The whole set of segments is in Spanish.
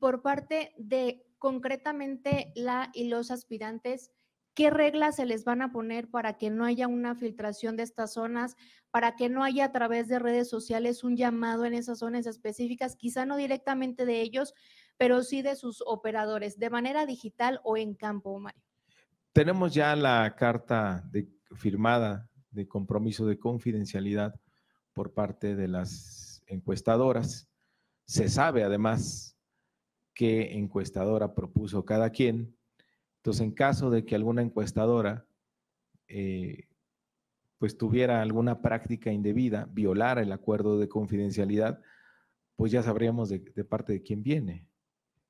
por parte de concretamente la y los aspirantes, qué reglas se les van a poner para que no haya una filtración de estas zonas, para que no haya a través de redes sociales un llamado en esas zonas específicas, quizá no directamente de ellos, pero sí de sus operadores, de manera digital o en campo, Mario. Tenemos ya la carta de, firmada de compromiso de confidencialidad por parte de las encuestadoras. Se sabe además qué encuestadora propuso cada quien. Entonces, en caso de que alguna encuestadora eh, pues tuviera alguna práctica indebida, violara el acuerdo de confidencialidad, pues ya sabríamos de, parte de quién viene.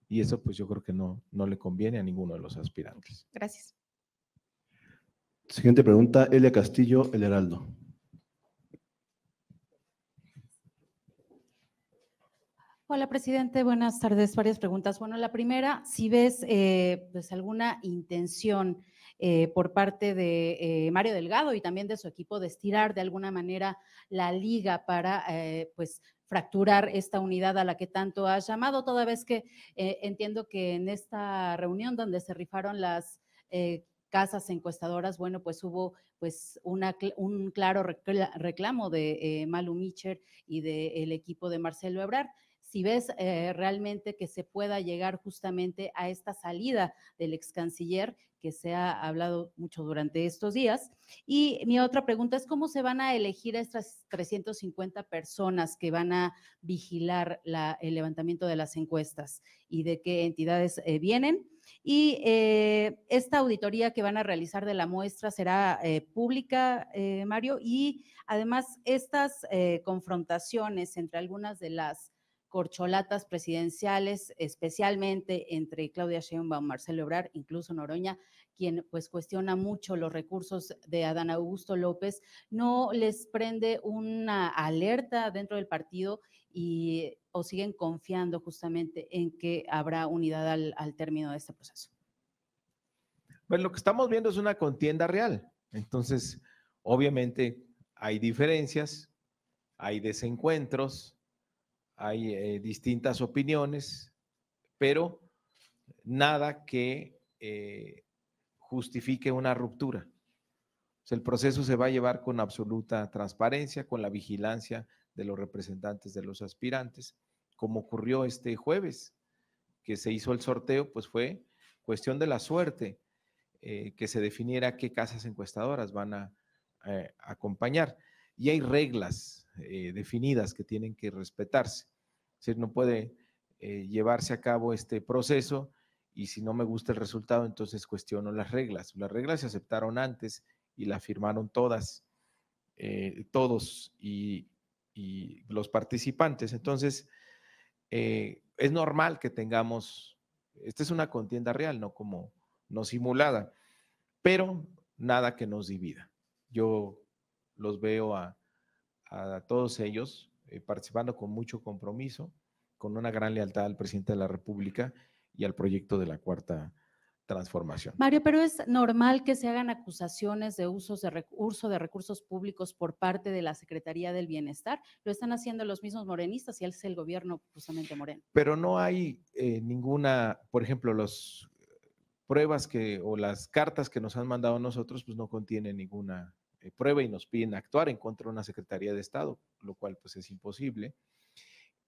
Y eso pues yo creo que no, no le conviene a ninguno de los aspirantes. Gracias. Siguiente pregunta, Elia Castillo, El Heraldo. Hola, presidente. Buenas tardes. Varias preguntas. Bueno, la primera, si ves eh, pues alguna intención eh, por parte de eh, Mario Delgado y también de su equipo de estirar de alguna manera la liga para pues fracturar esta unidad a la que tanto has llamado, toda vez que entiendo que en esta reunión donde se rifaron las casas encuestadoras, bueno, pues hubo pues una, un claro reclamo de Malu Micher y del equipo de Marcelo Ebrard si ves eh, realmente que se pueda llegar justamente a esta salida del ex canciller que se ha hablado mucho durante estos días. Y mi otra pregunta es cómo se van a elegir a estas 350 personas que van a vigilar el levantamiento de las encuestas y de qué entidades eh, vienen. Y eh, esta auditoría que van a realizar de la muestra será pública, Mario, y además estas confrontaciones entre algunas de las corcholatas presidenciales, especialmente entre Claudia Sheinbaum, Marcelo Ebrard, incluso Noroña, quien pues cuestiona mucho los recursos de Adán Augusto López, no les prende una alerta dentro del partido y o siguen confiando justamente en que habrá unidad al, término de este proceso. Pues lo que estamos viendo es una contienda real. Entonces, obviamente hay diferencias, hay desencuentros, hay eh, distintas opiniones, pero nada que eh, justifique una ruptura. el proceso se va a llevar con absoluta transparencia, con la vigilancia de los representantes de los aspirantes, como ocurrió este jueves que se hizo el sorteo, pues fue cuestión de la suerte eh, que se definiera qué casas encuestadoras van a, acompañar. Y hay reglas definidas que tienen que respetarse decir, no puede eh, llevarse a cabo este proceso y si no me gusta el resultado, entonces cuestiono las reglas. Las reglas se aceptaron antes y las firmaron todas, eh, todos y, los participantes. Entonces, eh, es normal que tengamos, esta es una contienda real, no como no simulada, pero nada que nos divida. Yo los veo a, a todos ellos eh, participando con mucho compromiso, con una gran lealtad al presidente de la República y al proyecto de la Cuarta transformación. Mario, pero es normal que se hagan acusaciones de usos de de recursos públicos por parte de la Secretaría del Bienestar. Lo están haciendo los mismos morenistas y él es el gobierno justamente moreno. Pero no hay eh, ninguna, por ejemplo, las pruebas que o las cartas que nos han mandado nosotros, pues no contienen ninguna eh, prueba y nos piden actuar en contra de una Secretaría de Estado, lo cual pues es imposible.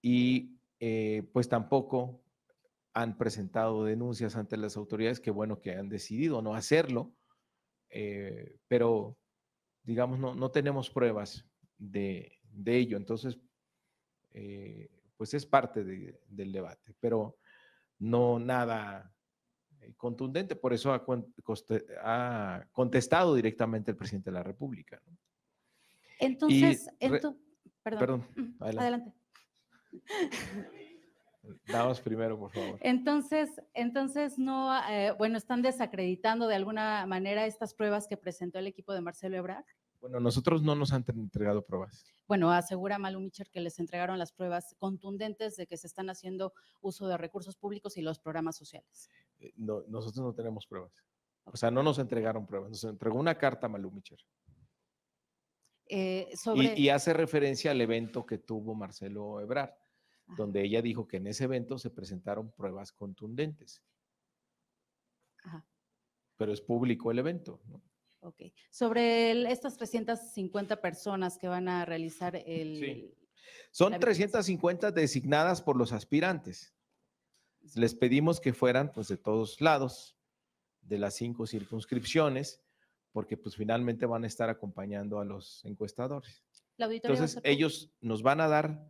Y eh, pues tampoco han presentado denuncias ante las autoridades, que bueno que han decidido no hacerlo, eh, pero digamos no, tenemos pruebas de, de ello. Entonces, pues es parte del debate, pero no nada eh, contundente, por eso ha, contestado directamente el presidente de la República. Entonces, perdón, adelante. adelante. primero, por favor. Entonces, entonces no, eh, bueno, están desacreditando de alguna manera estas pruebas que presentó el equipo de Marcelo Ebrard. Bueno, nosotros no nos han entregado pruebas. Bueno, asegura Malu Micher que les entregaron las pruebas contundentes de que se están haciendo uso de recursos públicos y los programas sociales. Eh, no, nosotros no tenemos pruebas. O sea, no nos entregaron pruebas, nos entregó una carta Malú Micher. Eh, y, hace referencia al evento que tuvo Marcelo Ebrar, donde ella dijo que en ese evento se presentaron pruebas contundentes. Pero es público el evento, Sobre estas 350 personas que van a realizar el... Sí. Son 350 designadas por los aspirantes les pedimos que fueran pues de todos lados, de las cinco circunscripciones, porque pues finalmente van a estar acompañando a los encuestadores. Entonces ellos nos van a dar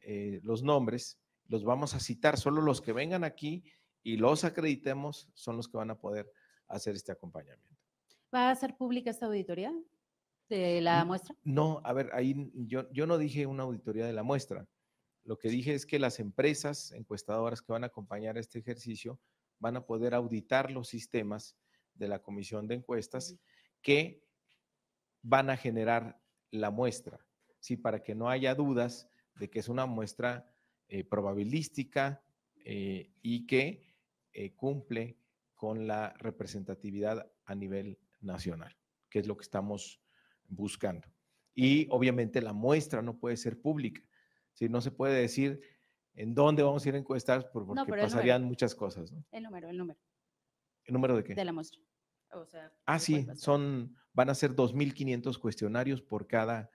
eh, los nombres, los vamos a citar, solo los que vengan aquí y los acreditemos son los que van a poder hacer este acompañamiento. ¿Va a ser pública esta auditoría de la muestra? No, a ver, ahí yo no dije una auditoría de la muestra. Lo que dije es que las empresas encuestadoras que van a acompañar este ejercicio van a poder auditar los sistemas de la comisión de encuestas que van a generar la muestra, ¿sí? para que no haya dudas de que es una muestra eh, probabilística eh, y que eh, cumple con la representatividad a nivel nacional, que es lo que estamos buscando. Y obviamente la muestra no puede ser pública, si no se puede decir en dónde vamos a ir a encuestar porque pasarían muchas cosas. El número, el número. ¿El número de qué? De la muestra. O ah, sí, son, van a ser 2.500 cuestionarios por cada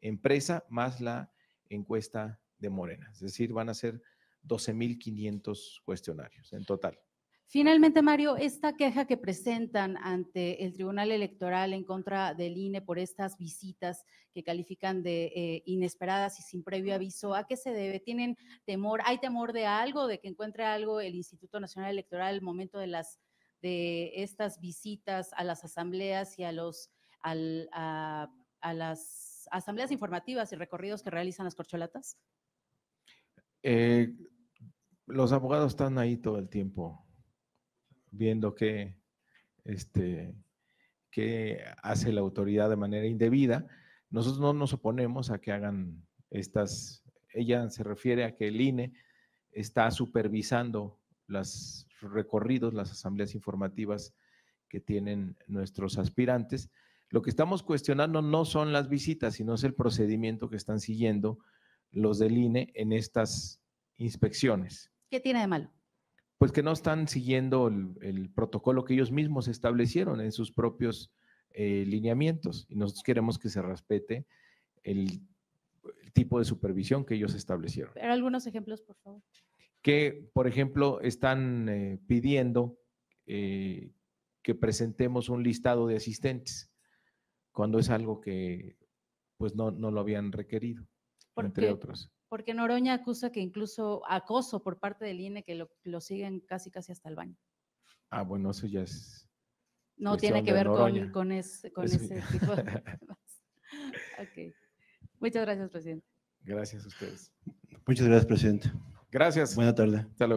empresa más la encuesta de Morena. Es decir, van a ser 12.500 cuestionarios en total. Finalmente, Mario, esta queja que presentan ante el Tribunal Electoral en contra del INE por estas visitas que califican de eh, inesperadas y sin previo aviso, ¿a qué se debe? ¿Tienen temor? ¿Hay temor de algo, de que encuentre algo el Instituto Nacional Electoral al momento de las de estas visitas a las asambleas y a los a, las asambleas informativas y recorridos que realizan las corcholatas? Eh, los abogados están ahí todo el tiempo viendo que este, que hace la autoridad de manera indebida. Nosotros no nos oponemos a que hagan estas, ella se refiere a que el INE está supervisando los recorridos, las asambleas informativas que tienen nuestros aspirantes. Lo que estamos cuestionando no son las visitas, sino es el procedimiento que están siguiendo los del INE en estas inspecciones. ¿Qué tiene de malo? pues que no están siguiendo el, protocolo que ellos mismos establecieron en sus propios eh, lineamientos y nosotros queremos que se respete el, tipo de supervisión que ellos establecieron. Pero algunos ejemplos, por favor. Que, por ejemplo, están eh, pidiendo eh, que presentemos un listado de asistentes, cuando es algo que pues no, lo habían requerido, entre otros porque Noroña acusa que incluso acoso por parte del INE que lo, siguen casi casi hasta el baño. Ah, bueno, eso ya es. No tiene que ver con, ese tipo de okay. Muchas gracias, presidente. Gracias a ustedes. Muchas gracias, presidente. Gracias. Buena tarde. Hasta luego.